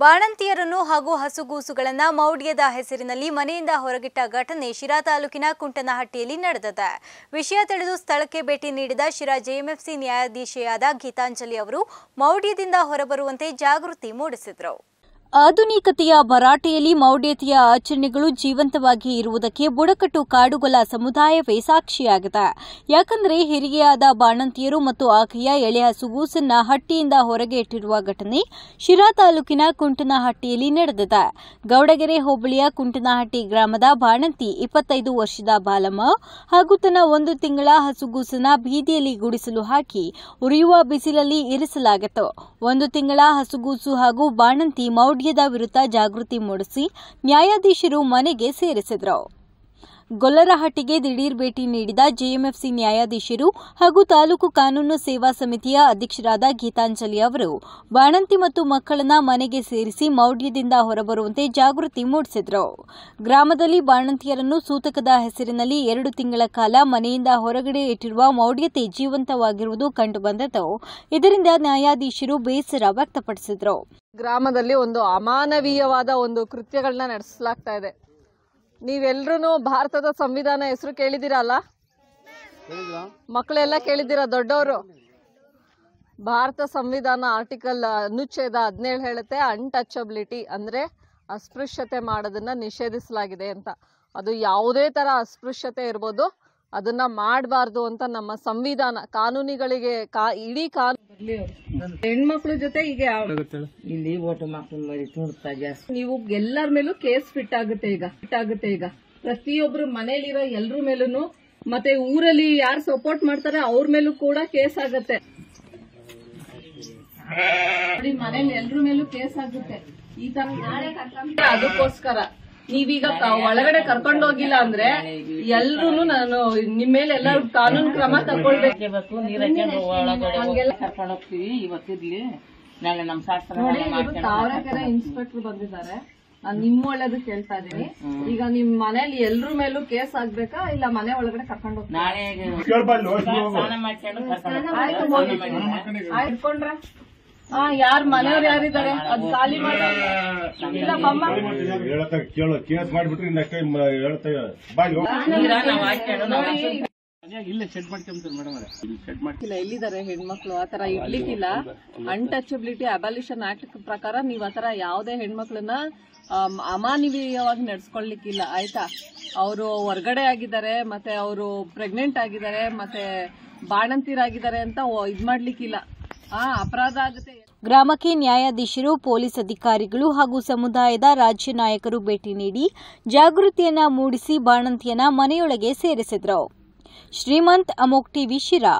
ಬಾಣಂತಿಯರನ್ನು ಹಾಗೂ ಹಸುಗೂಸುಗಳನ್ನು ಮೌಢ್ಯದ ಹೆಸರಿನಲ್ಲಿ ಮನೆಯಿಂದ ಹೊರಗಿಟ್ಟ ಘಟನೆ ಶಿರಾ ತಾಲೂಕಿನ ಕುಂಟನಹಟ್ಟಿಯಲ್ಲಿ ನಡೆದಿದೆ ವಿಷಯ ತಿಳಿದು ಸ್ಥಳಕ್ಕೆ ಭೇಟಿ ನೀಡಿದ ಶಿರಾ ಜೆಎಂಎಫ್ಸಿ ನ್ಯಾಯಾಧೀಶೆಯಾದ ಗೀತಾಂಜಲಿ ಅವರು ಮೌಢ್ಯದಿಂದ ಹೊರಬರುವಂತೆ ಜಾಗೃತಿ ಮೂಡಿಸಿದರು ಆಧುನಿಕತೆಯ ಭರಾಟೆಯಲ್ಲಿ ಮೌಢ್ಯತೆಯ ಆಚರಣೆಗಳು ಜೀವಂತವಾಗಿ ಇರುವುದಕ್ಕೆ ಬುಡಕಟ್ಟು ಕಾಡುಗೊಲ ಸಮುದಾಯವೇ ಸಾಕ್ಷಿಯಾಗಿದೆ ಯಾಕಂದರೆ ಹಿರಿಗೆಯಾದ ಬಾಣಂತಿಯರು ಮತ್ತು ಆಕೆಯ ಎಳೆಯ ಸುಗೂಸನ್ನ ಹಟ್ಟಿಯಿಂದ ಹೊರಗೆ ಇಟ್ಟಿರುವ ಘಟನೆ ಶಿರಾ ತಾಲೂಕಿನ ಕುಂಟನಹಟ್ಟಿಯಲ್ಲಿ ನಡೆದಿದೆ ಗೌಡಗೆರೆ ಹೋಬಳಿಯ ಕುಂಟನಹಟ್ಟಿ ಗ್ರಾಮದ ಬಾಣಂತಿ ಇಪ್ಪತ್ತೈದು ವರ್ಷದ ಬಾಲಮ್ಮ ಹಾಗೂ ತನ್ನ ಒಂದು ತಿಂಗಳ ಹಸುಗೂಸನ್ನ ಬೀದಿಯಲ್ಲಿ ಗುಡಿಸಲು ಹಾಕಿ ಉರಿಯುವ ಬಿಸಿಲಲ್ಲಿ ಇರಿಸಲಾಗಿತ್ತು ಒಂದು ತಿಂಗಳ ಹಸುಗೂಸು ಹಾಗೂ ಬಾಣಂತಿ ಮೌಢ್ಯ ಮೌಢ್ಯದ ವಿರುದ್ಧ ಜಾಗೃತಿ ಮೂಡಿಸಿ ನ್ಯಾಯಾಧೀಶರು ಮನೆಗೆ ಸೇರಿಸಿದರು ಗೊಲ್ಲರಹಟ್ಟಿಗೆ ದಿಢೀರ್ ಭೇಟಿ ನೀಡಿದ ಜೆಎಂಎಫ್ಸಿ ನ್ಯಾಯಾಧೀಶರು ಹಾಗೂ ತಾಲೂಕು ಕಾನೂನು ಸೇವಾ ಸಮಿತಿಯ ಅಧ್ಯಕ್ಷರಾದ ಗೀತಾಂಜಲಿ ಅವರು ಬಾಣಂತಿ ಮತ್ತು ಮಕ್ಕಳನ್ನ ಮನೆಗೆ ಸೇರಿಸಿ ಮೌಢ್ಯದಿಂದ ಹೊರಬರುವಂತೆ ಜಾಗೃತಿ ಮೂಡಿಸಿದರು ಗ್ರಾಮದಲ್ಲಿ ಬಾಣಂತಿಯರನ್ನು ಸೂತಕದ ಹೆಸರಿನಲ್ಲಿ ಎರಡು ತಿಂಗಳ ಕಾಲ ಮನೆಯಿಂದ ಹೊರಗಡೆ ಇಟ್ಟಿರುವ ಮೌಢ್ಯತೆ ಜೀವಂತವಾಗಿರುವುದು ಕಂಡುಬಂದಿತು ಇದರಿಂದ ನ್ಯಾಯಾಧೀಶರು ಬೇಸರ ವ್ಯಕ್ತಪಡಿಸಿದರು ಗ್ರಾಮದಲ್ಲಿ ಒಂದು ಅಮಾನವೀಯವಾದ ಒಂದು ಕೃತ್ಯಗಳನ್ನ ನಡೆಸಲಾಗ್ತಾ ಇದೆ ನೀವೆಲ್ಲರೂ ಭಾರತದ ಸಂವಿಧಾನ ಹೆಸರು ಕೇಳಿದಿರಲ್ಲ ಮಕ್ಕಳೆಲ್ಲ ಕೇಳಿದ್ದೀರಾ ದೊಡ್ಡವರು ಭಾರತ ಸಂವಿಧಾನ ಆರ್ಟಿಕಲ್ ಅನುಚ್ಛೇದ ಹದಿನೇಳು ಹೇಳುತ್ತೆ ಅನ್ಟಚಬಿಲಿಟಿ ಅಂದ್ರೆ ಅಸ್ಪೃಶ್ಯತೆ ಮಾಡೋದನ್ನ ನಿಷೇಧಿಸಲಾಗಿದೆ ಅಂತ ಅದು ಯಾವುದೇ ತರ ಅಸ್ಪೃಶ್ಯತೆ ಇರ್ಬೋದು ಅದನ್ನ ಮಾಡಬಾರ್ದು ಅಂತ ನಮ್ಮ ಸಂವಿಧಾನ ಕಾನೂನಿಗಳಿಗೆ ಕಾ ಇಡೀ ಕಾನೂನು ಹೆಣ್ಮಕ್ಳ ಜೊತೆ ಈಗ ಇಲ್ಲಿ ಓಟು ಮಕ್ಳು ಮರಿ ತೋರ್ತಾ ಜಾಸ್ತಿ ನೀವು ಎಲ್ಲರ ಮೇಲೂ ಕೇಸ್ ಫಿಟ್ ಆಗುತ್ತೆ ಈಗ ಫಿಟ್ ಆಗುತ್ತೆ ಈಗ ಪ್ರತಿಯೊಬ್ರು ಮನೇಲಿರೋ ಎಲ್ರ ಮೇಲೂ ಮತ್ತೆ ಊರಲ್ಲಿ ಯಾರು ಸಪೋರ್ಟ್ ಮಾಡ್ತಾರೆ ಅವ್ರ ಮೇಲೂ ಕೂಡ ಕೇಸ್ ಆಗತ್ತೆ ಮನೇಲಿ ಎಲ್ರ ಮೇಲೂ ಕೇಸ್ ಆಗುತ್ತೆ ಈ ತರ ಅದಕ್ಕೋಸ್ಕರ ನೀವೀಗ ಒಳಗಡೆ ಕರ್ಕೊಂಡು ಹೋಗಿಲ್ಲ ಅಂದ್ರೆ ಎಲ್ರು ನಾನು ನಿಮ್ ಮೇಲೆ ಎಲ್ಲ ಕಾನೂನು ಕ್ರಮ ತಗೊಳ್ಬೇಕು ಕರ್ಕೊಂಡು ಹೋಗ್ತೀವಿ ಇನ್ಸ್ಪೆಕ್ಟರ್ ಬಂದಿದ್ದಾರೆ ನಾನು ನಿಮ್ಮ ಒಳ್ಳೇದು ಕೇಳ್ತಾ ಇದೀನಿ ಈಗ ನಿಮ್ ಮನೇಲಿ ಎಲ್ರ ಮೇಲೂ ಕೇಸ್ ಆಗ್ಬೇಕಾ ಇಲ್ಲ ಮನೆ ಒಳಗಡೆ ಕರ್ಕೊಂಡು ಹೋಗ್ತೀನಿ ಹಾ ಯಾರ ಮನೆಯವ್ರು ಯಾರಿದ್ದಾರೆ ಖಾಲಿ ಟೈಮ್ ಇಲ್ಲ ಎಲ್ಲಿದ್ದಾರೆ ಹೆಣ್ಮಕ್ಳು ಆತರ ಇಡ್ಲಿಕ್ಕಿಲ್ಲ ಅನ್ಟಚಬಿಲಿಟಿ ಅಬಾಲಿಷನ್ ಆಕ್ಟ್ ಪ್ರಕಾರ ನೀವ್ ಆತರ ಯಾವ್ದೇ ಹೆಣ್ಮಕ್ಳನ್ನ ಅಮಾನವೀಯವಾಗಿ ನಡ್ಸ್ಕೊಳ್ಲಿಕ್ಕಿಲ್ಲ ಆಯ್ತಾ ಅವರು ಹೊರ್ಗಡೆ ಆಗಿದ್ದಾರೆ ಮತ್ತೆ ಅವರು ಪ್ರೆಗ್ನೆಂಟ್ ಆಗಿದ್ದಾರೆ ಮತ್ತೆ ಬಾಣಂತಿರಾಗಿದ್ದಾರೆ ಅಂತ ಇದ್ ಮಾಡ್ಲಿಕ್ಕಿಲ್ಲ ಗ್ರಾಮಕ್ಕೆ ನ್ಯಾಯಾಧೀಶರು ಪೊಲೀಸ್ ಅಧಿಕಾರಿಗಳು ಹಾಗೂ ಸಮುದಾಯದ ರಾಜ್ಯ ನಾಯಕರು ಭೇಟಿ ನೀಡಿ ಜಾಗೃತಿಯನ್ನ ಮೂಡಿಸಿ ಬಾಣಂತಿಯನ್ನ ಮನೆಯೊಳಗೆ ಸೇರಿಸಿದ್ರು ಶ್ರೀಮಂತ್ ಅಮೋಕ್ ಟಿವಿ ಶಿರಾ